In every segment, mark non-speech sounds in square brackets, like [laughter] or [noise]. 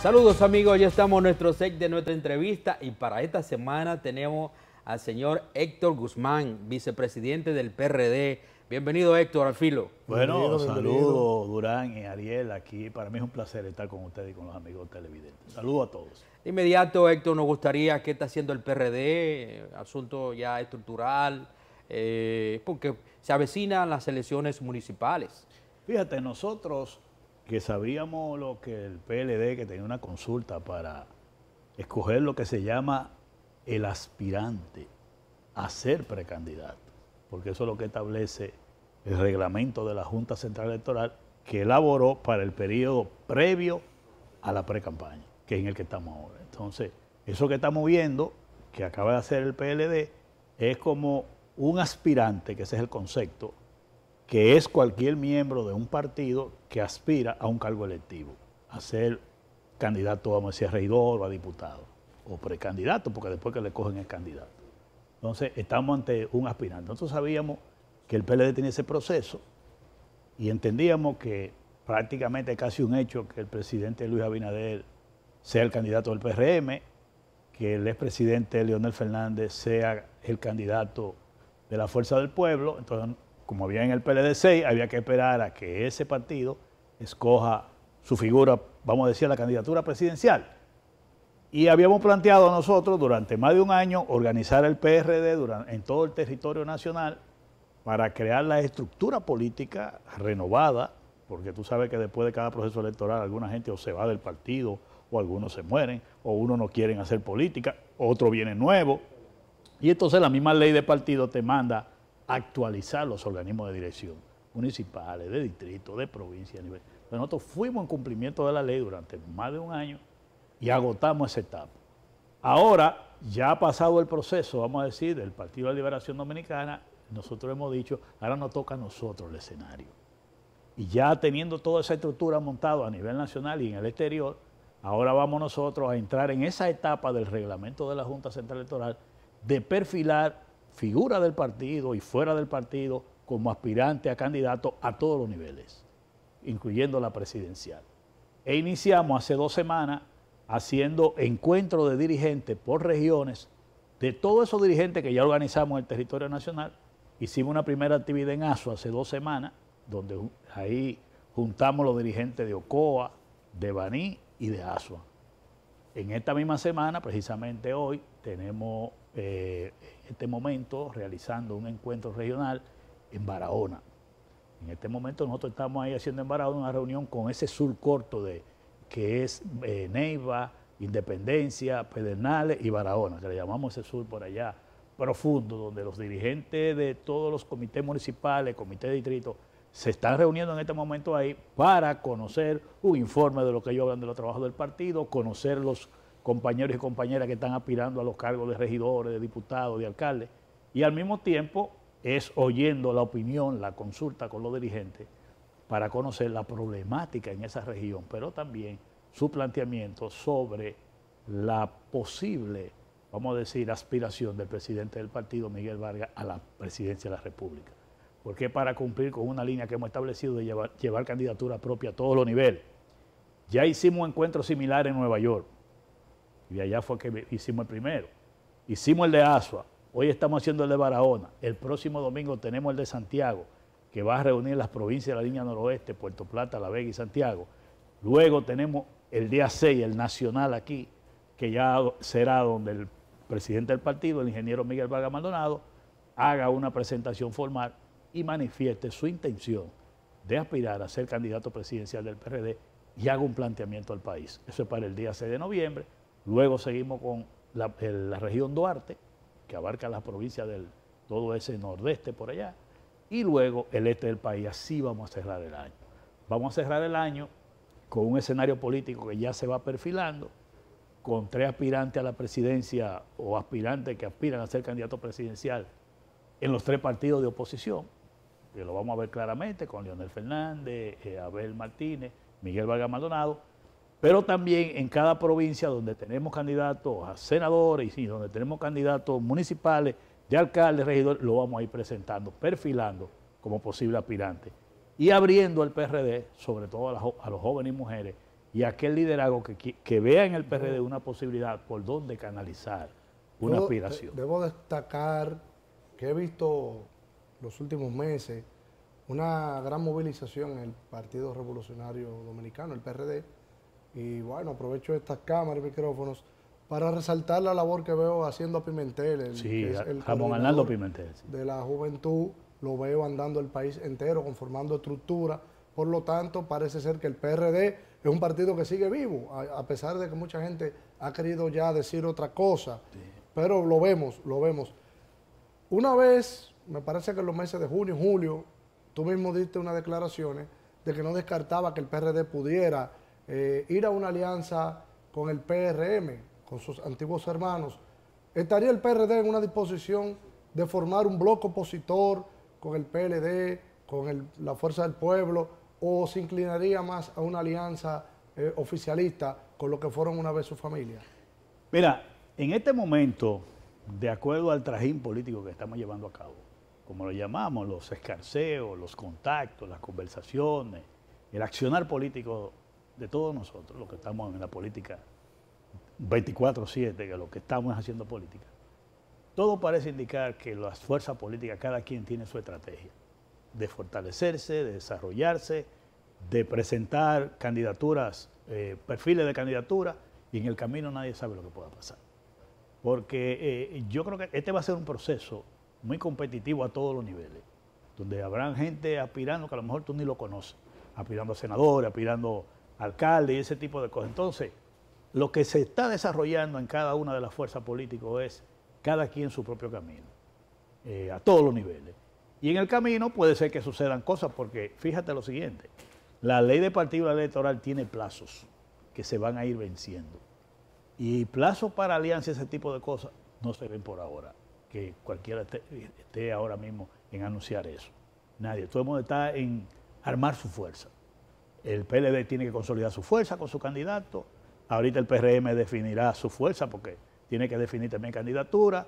Saludos amigos, ya estamos en nuestro set de nuestra entrevista y para esta semana tenemos al señor Héctor Guzmán, vicepresidente del PRD. Bienvenido Héctor al filo. Bueno, saludos Durán y Ariel aquí. Para mí es un placer estar con ustedes y con los amigos televidentes. Saludos a todos. De inmediato Héctor, nos gustaría qué está haciendo el PRD, asunto ya estructural, eh, porque se avecinan las elecciones municipales. Fíjate, nosotros que sabíamos lo que el PLD, que tenía una consulta para escoger lo que se llama el aspirante a ser precandidato, porque eso es lo que establece el reglamento de la Junta Central Electoral que elaboró para el periodo previo a la precampaña, que es en el que estamos ahora. Entonces, eso que estamos viendo, que acaba de hacer el PLD, es como un aspirante, que ese es el concepto, que es cualquier miembro de un partido que aspira a un cargo electivo, a ser candidato, vamos a decir, a regidor o a diputado, o precandidato, porque después que le cogen el candidato. Entonces, estamos ante un aspirante. Nosotros sabíamos que el PLD tenía ese proceso y entendíamos que prácticamente casi un hecho que el presidente Luis Abinader sea el candidato del PRM, que el expresidente Leonel Fernández sea el candidato de la Fuerza del Pueblo. Entonces, como había en el PLD6, había que esperar a que ese partido escoja su figura, vamos a decir, la candidatura presidencial. Y habíamos planteado nosotros durante más de un año organizar el PRD en todo el territorio nacional para crear la estructura política renovada, porque tú sabes que después de cada proceso electoral alguna gente o se va del partido, o algunos se mueren, o uno no quieren hacer política, otro viene nuevo. Y entonces la misma ley de partido te manda actualizar los organismos de dirección municipales, de distrito, de provincia, a nivel. nosotros fuimos en cumplimiento de la ley durante más de un año y agotamos esa etapa. Ahora, ya ha pasado el proceso, vamos a decir, del Partido de la Liberación Dominicana, nosotros hemos dicho, ahora nos toca a nosotros el escenario. Y ya teniendo toda esa estructura montada a nivel nacional y en el exterior, ahora vamos nosotros a entrar en esa etapa del reglamento de la Junta Central Electoral de perfilar figura del partido y fuera del partido, como aspirante a candidato a todos los niveles, incluyendo la presidencial. E iniciamos hace dos semanas haciendo encuentro de dirigentes por regiones, de todos esos dirigentes que ya organizamos en el territorio nacional. Hicimos una primera actividad en ASUA hace dos semanas, donde ahí juntamos los dirigentes de Ocoa, de Baní y de ASUA. En esta misma semana, precisamente hoy, tenemos eh, este momento realizando un encuentro regional en Barahona. En este momento nosotros estamos ahí haciendo en Barahona una reunión con ese sur corto de que es eh, Neiva, Independencia, Pedernales y Barahona, que le llamamos ese sur por allá profundo, donde los dirigentes de todos los comités municipales, comités de distrito, se están reuniendo en este momento ahí para conocer un informe de lo que ellos hablan de los trabajos del partido, conocer los compañeros y compañeras que están aspirando a los cargos de regidores, de diputados, de alcaldes, y al mismo tiempo es oyendo la opinión, la consulta con los dirigentes para conocer la problemática en esa región, pero también su planteamiento sobre la posible, vamos a decir, aspiración del presidente del partido, Miguel Vargas, a la presidencia de la República. Porque para cumplir con una línea que hemos establecido de llevar, llevar candidatura propia a todos los niveles, ya hicimos un encuentro similar en Nueva York, y de allá fue que hicimos el primero. Hicimos el de Asua, hoy estamos haciendo el de Barahona, el próximo domingo tenemos el de Santiago, que va a reunir las provincias de la línea noroeste, Puerto Plata, La Vega y Santiago. Luego tenemos el día 6, el nacional aquí, que ya será donde el presidente del partido, el ingeniero Miguel Vargas Maldonado, haga una presentación formal y manifieste su intención de aspirar a ser candidato presidencial del PRD y haga un planteamiento al país. Eso es para el día 6 de noviembre. Luego seguimos con la, región Duarte, que abarca las provincias del todo ese nordeste por allá, y luego el este del país. Así vamos a cerrar el año. Vamos a cerrar el año con un escenario político que ya se va perfilando, con tres aspirantes a la presidencia o aspirantes que aspiran a ser candidato presidencial en los tres partidos de oposición, que lo vamos a ver claramente con Leonel Fernández, eh, Abel Martínez, Miguel Vargas Maldonado, pero también en cada provincia donde tenemos candidatos a senadores y donde tenemos candidatos municipales, de alcaldes, regidores, lo vamos a ir presentando, perfilando como posible aspirante y abriendo el PRD, sobre todo a, los jóvenes y mujeres, y a aquel liderazgo que, vea en el PRD una posibilidad por donde canalizar una eh, aspiración. debo destacar que he visto los últimos meses una gran movilización en el Partido Revolucionario Dominicano, el PRD, y bueno, aprovecho estas cámaras y micrófonos para resaltar la labor que veo haciendo a Pimentel. El, sí, que es Pimentel. De la juventud, lo veo andando el país entero, conformando estructura. Por lo tanto, parece ser que el PRD es un partido que sigue vivo, a, pesar de que mucha gente ha querido ya decir otra cosa. Pero lo vemos, lo vemos. Una vez, me parece que en los meses de junio y julio, tú mismo diste unas declaraciones de que no descartaba que el PRD pudiera eh, ir a una alianza con el PRM, con sus antiguos hermanos, ¿estaría el PRD en una disposición de formar un bloque opositor con el PLD, con la Fuerza del Pueblo, o se inclinaría más a una alianza eh, oficialista con lo que fueron una vez su familia? Mira, en este momento, de acuerdo al trajín político que estamos llevando a cabo, como lo llamamos, los escarceos, los contactos, las conversaciones, el accionar político de todos nosotros, los que estamos en la política 24-7, que lo que estamos haciendo política, todo parece indicar que las fuerzas políticas, cada quien tiene su estrategia de fortalecerse, de desarrollarse, de presentar candidaturas, eh, perfiles de candidatura, y en el camino nadie sabe lo que pueda pasar. Porque eh, yo creo que este va a ser un proceso muy competitivo a todos los niveles, donde habrá gente aspirando que a lo mejor tú ni lo conoces, aspirando a senadores, aspirando alcalde y ese tipo de cosas. Entonces, lo que se está desarrollando en cada una de las fuerzas políticas es cada quien su propio camino, eh, a todos los niveles. Y en el camino puede ser que sucedan cosas, porque fíjate lo siguiente, la ley de partido electoral tiene plazos que se van a ir venciendo. Y plazos para alianzas, ese tipo de cosas, no se ven por ahora, que cualquiera esté, esté ahora mismo en anunciar eso. Nadie, todo el mundo está en armar su fuerza. El PLD tiene que consolidar su fuerza con su candidato. Ahorita el PRM definirá su fuerza porque tiene que definir también candidatura.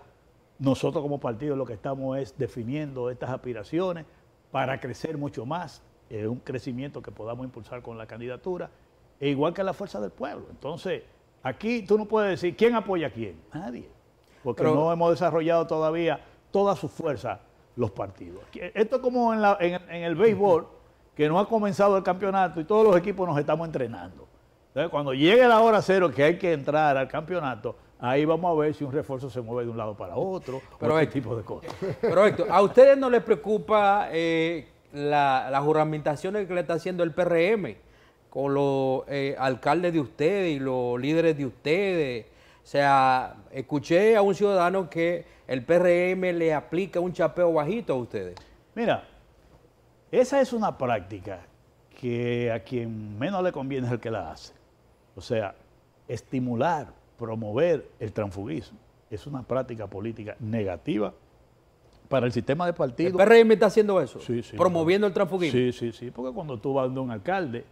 Nosotros como partido lo que estamos es definiendo estas aspiraciones para crecer mucho más, eh, un crecimiento que podamos impulsar con la candidatura, e igual que la fuerza del pueblo. Entonces, aquí tú no puedes decir quién apoya a quién, nadie, porque no hemos desarrollado todavía toda su fuerza los partidos. Esto es como en, el béisbol que no ha comenzado el campeonato y todos los equipos nos estamos entrenando. Entonces, cuando llegue la hora cero que hay que entrar al campeonato, ahí vamos a ver si un refuerzo se mueve de un lado para otro, [laughs] pero o tipo de cosas. Pero ¿a ustedes no les preocupa eh, la, las juramentaciones que le está haciendo el PRM con los eh, alcaldes de ustedes y los líderes de ustedes? O sea, escuché a un ciudadano que el PRM le aplica un chapeo bajito a ustedes. Mira, esa es una práctica que a quien menos le conviene es el que la hace. O sea, estimular, promover el transfugismo es una práctica política negativa para el sistema de partido. ¿El PRM está haciendo eso? Sí, sí. ¿Promoviendo el transfugismo? Sí, sí, sí. Porque cuando tú vas a un alcalde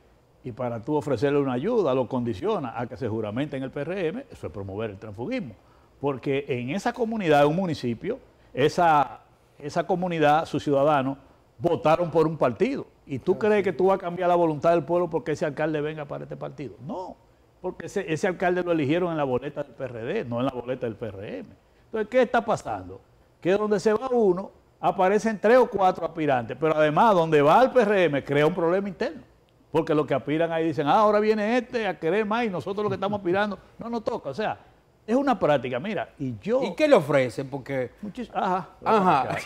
y para tú ofrecerle una ayuda lo condiciona a que se juramente en el PRM, eso es promover el transfugismo. Porque en esa comunidad, en un municipio, esa, esa comunidad, sus ciudadanos, votaron por un partido. ¿Y tú crees que tú vas a cambiar la voluntad del pueblo porque ese alcalde venga para este partido? No, porque ese, alcalde lo eligieron en la boleta del PRD, no en la boleta del PRM. Entonces, ¿qué está pasando? Que donde se va uno, aparecen tres o cuatro aspirantes, pero además donde va el PRM crea un problema interno. Porque los que aspiran ahí dicen, ah, ahora viene este a querer más y nosotros los que estamos aspirando no nos toca. O sea, es una práctica, mira, y yo... ¿Y qué le ofrecen? Porque... Ajá. Ajá.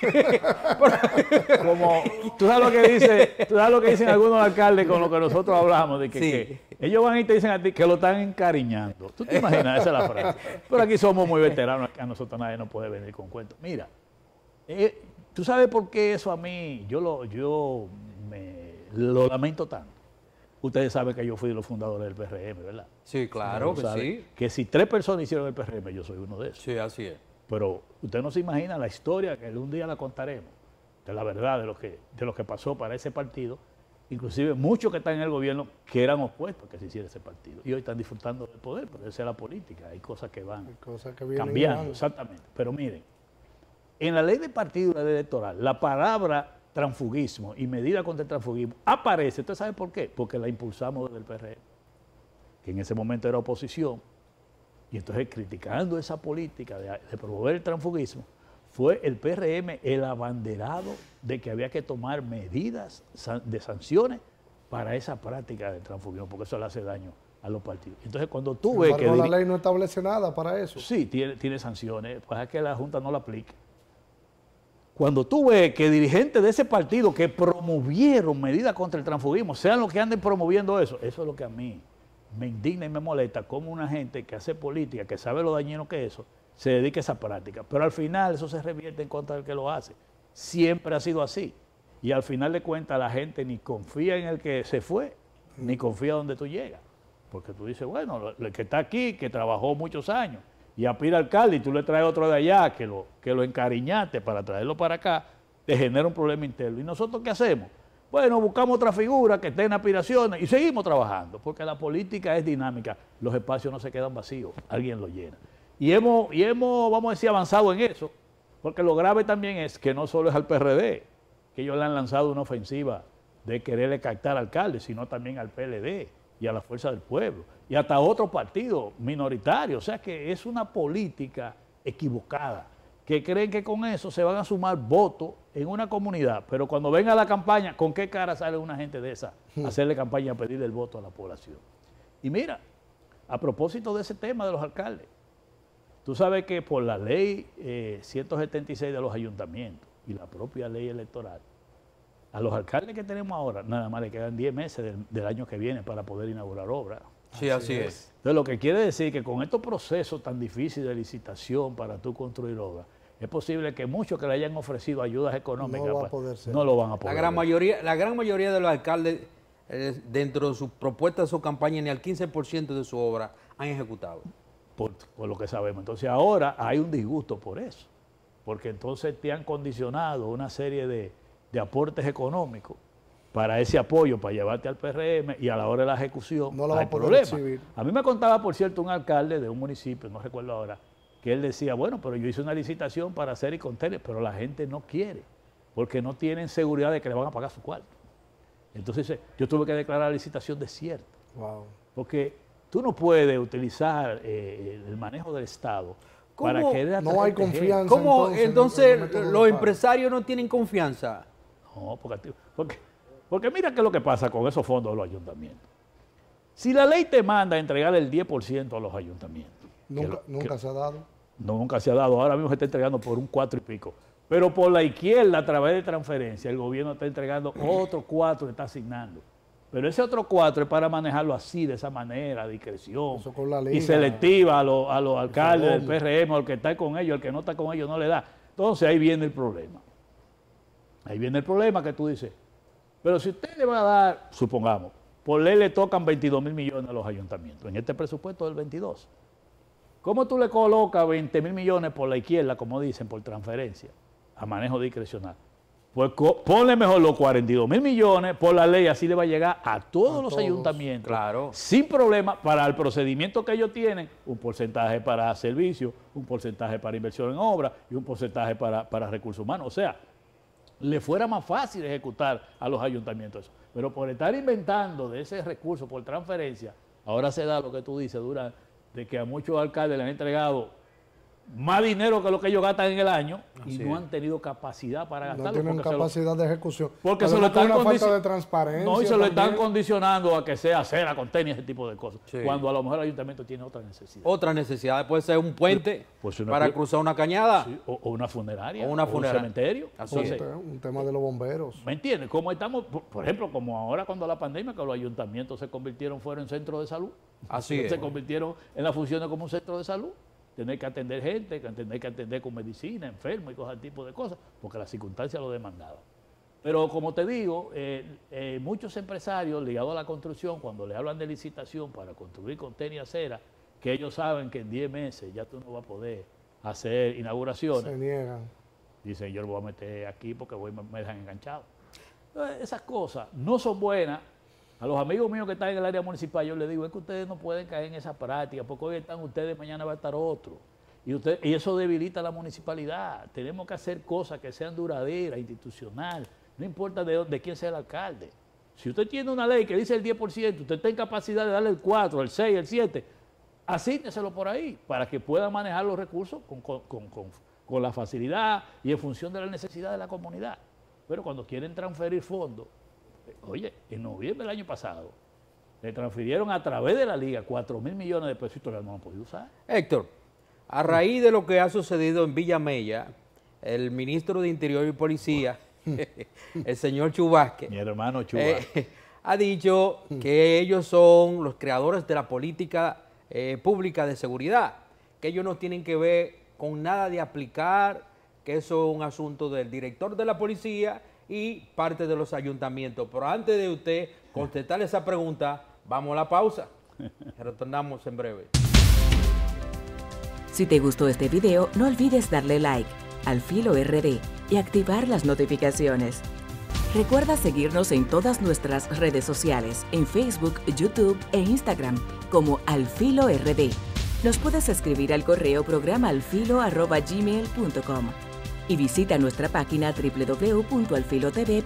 [laughs] Como, [laughs] tú sabes lo que dice, tú sabes lo que dicen [laughs] algunos alcaldes con lo que nosotros hablamos, de que, ellos van y te dicen a ti que lo están encariñando. ¿Tú te imaginas? Esa es la frase. Pero aquí somos muy veteranos, a nosotros nadie nos puede venir con cuentos. Mira, eh, tú sabes por qué eso a mí, yo lo, yo me lo lamento tanto. Ustedes saben que yo fui de los fundadores del PRM, ¿verdad? Sí, claro que sí. Que si tres personas hicieron el PRM, yo soy uno de esos. Sí, así es. Pero usted no se imagina la historia que un día la contaremos, de la verdad, de lo que, de lo que pasó para ese partido, inclusive muchos que están en el gobierno que eran opuestos a que se hiciera ese partido y hoy están disfrutando del poder, pero esa es la política, hay cosas que van cosas cambiando, exactamente. Pero miren, en la ley de partido y la electoral, la palabra transfugismo y medida contra el transfugismo aparece. ¿Usted sabe por qué? Porque la impulsamos desde el PRM, e. que en ese momento era oposición. Y entonces, criticando esa política de, promover el transfugismo, fue el PRM el abanderado de que había que tomar medidas de sanciones para esa práctica del transfugismo, porque eso le hace daño a los partidos. Entonces, cuando tuve que... La ley no establece nada para eso. Sí, tiene, sanciones, pues es que la Junta no la aplique. Cuando tú ves que dirigentes de ese partido que promovieron medidas contra el transfugismo sean los que anden promoviendo eso, eso es lo que a mí me indigna y me molesta, como una gente que hace política, que sabe lo dañino que es eso, se dedica a esa práctica. Pero al final eso se revierte en contra del que lo hace. Siempre ha sido así. Y al final de cuentas la gente ni confía en el que se fue, ni confía donde tú llegas. Porque tú dices, bueno, el que está aquí, que trabajó muchos años, y a Alcalde y tú le traes otro de allá que lo, que lo encariñaste para traerlo para acá, te genera un problema interno. ¿Y nosotros qué hacemos? Bueno, buscamos otra figura que esté en aspiraciones y seguimos trabajando, porque la política es dinámica, los espacios no se quedan vacíos, alguien los llena. Y hemos, y hemos, vamos a decir, avanzado en eso, porque lo grave también es que no solo es al PRD, que ellos le han lanzado una ofensiva de quererle captar alcalde, sino también al PLD y a la fuerza del pueblo y hasta otro partido minoritario. O sea que es una política equivocada, que creen que con eso se van a sumar votos en una comunidad, pero cuando venga la campaña, ¿con qué cara sale una gente de esa a hmm. hacerle campaña a pedir el voto a la población? Y mira, a propósito de ese tema de los alcaldes, tú sabes que por la ley 176 eh, de los ayuntamientos y la propia ley electoral, a los alcaldes que tenemos ahora, nada más le quedan 10 meses del, año que viene para poder inaugurar obra. Sí, así, es. Entonces, lo que quiere decir que con estos procesos tan difíciles de licitación para tú construir obra, es posible que muchos que le hayan ofrecido ayudas económicas no, pues, lo van a poder. La gran, mayoría, la gran mayoría de los alcaldes, eh, dentro de sus propuestas, su campaña, ni al 15% de su obra han ejecutado. por, lo que sabemos. Entonces ahora hay un disgusto por eso, porque entonces te han condicionado una serie de, de aportes económicos para ese apoyo, para llevarte al PRM y a la hora de la ejecución, no hay problema. A mí me contaba, por cierto, un alcalde de un municipio, no recuerdo ahora, que él decía, bueno, pero yo hice una licitación para hacer y con pero la gente no quiere, porque no tienen seguridad de que le van a pagar su cuarto. Entonces yo tuve que declarar la licitación desierta. Wow. Porque tú no puedes utilizar eh, el manejo del Estado para que... No hay confianza. ¿Cómo entonces, los empresarios no tienen confianza? No, porque, porque, mira qué es lo que pasa con esos fondos de los ayuntamientos. Si la ley te manda a entregar el 10% a los ayuntamientos. Nunca, se ha dado. No, nunca se ha dado. Ahora mismo se está entregando por un cuatro y pico. Pero por la izquierda, a través de transferencia, el gobierno está entregando otro cuatro que está asignando. Pero ese otro cuatro es para manejarlo así, de esa manera, discreción y selectiva a, los, a los alcaldes del PRM, al que está con ellos, al que no está con ellos, no le da. Entonces ahí viene el problema. Ahí viene el problema que tú dices. Pero si usted le va a dar, supongamos, por ley le tocan 22 mil millones a los ayuntamientos, en este presupuesto del 22. ¿Cómo tú le colocas 20 mil millones por la izquierda, como dicen, por transferencia, a manejo discrecional? Pues ponle mejor los 42 mil millones por la ley, así le va a llegar a todos los ayuntamientos. Claro. Sin problema, para el procedimiento que ellos tienen, un porcentaje para servicios, un porcentaje para inversión en obra y un porcentaje para, para recursos humanos. O sea, le fuera más fácil ejecutar a los ayuntamientos. Pero por estar inventando de ese recurso por transferencia, ahora se da lo que tú dices, Durán, de que a muchos alcaldes le han entregado más dinero que lo que ellos gastan en el año y no han tenido capacidad para gastarlo. No tienen capacidad de ejecución. Porque se lo están una de transparencia. No, y se lo están condicionando a que sea cera, con ese tipo de cosas. Cuando a lo mejor el ayuntamiento tiene otra necesidad. Otra necesidad, puede ser un puente pues, para cruzar una cañada. o, una funeraria. O un cementerio. un, tema de los bomberos. ¿Me entiendes? Como estamos, por, ejemplo, como ahora cuando la pandemia, que los ayuntamientos se convirtieron fuera en centro de salud. Así [laughs] Se convirtieron en la función de como un centro de salud tener que atender gente, tener que atender con medicina, enfermo y cosas, tipo de cosas, porque las circunstancias lo demandaban. Pero como te digo, eh, eh, muchos empresarios ligados a la construcción, cuando le hablan de licitación para construir contenedores y acera, que ellos saben que en 10 meses ya tú no vas a poder hacer inauguraciones. Se niegan. Dicen, yo lo voy a meter aquí porque voy, me dejan enganchado. Eh, esas cosas no son buenas a los amigos míos que están en el área municipal, yo les digo, es que ustedes no pueden caer en esa práctica, porque hoy están ustedes, mañana va a estar otro. Y, usted, y eso debilita la municipalidad. Tenemos que hacer cosas que sean duraderas, institucionales. no importa de, quién sea el alcalde. Si usted tiene una ley que dice el 10%, usted está capacidad de darle el 4, el 6, el 7, asínteselo por ahí para que pueda manejar los recursos con, con, la facilidad y en función de la necesidad de la comunidad. Pero cuando quieren transferir fondos, Oye, en noviembre del año pasado le transfirieron a través de la liga 4 mil millones de pesos y no han podido usar. Héctor, a raíz de lo que ha sucedido en Villamella, el ministro de Interior y Policía, [laughs] el señor Chubasque, mi hermano Chubasque, eh, [laughs] ha dicho que ellos son los creadores de la política eh, pública de seguridad, que ellos no tienen que ver con nada de aplicar, que eso es un asunto del director de la policía y parte de los ayuntamientos. Pero antes de usted contestar esa pregunta, vamos a la pausa. [laughs] Retornamos en breve. Si te gustó este video, no olvides darle like al Filo RD y activar las notificaciones. Recuerda seguirnos en todas nuestras redes sociales, en Facebook, YouTube e Instagram, como Alfilo RD. Nos puedes escribir al correo programa y visita nuestra página www.alfilotv.com.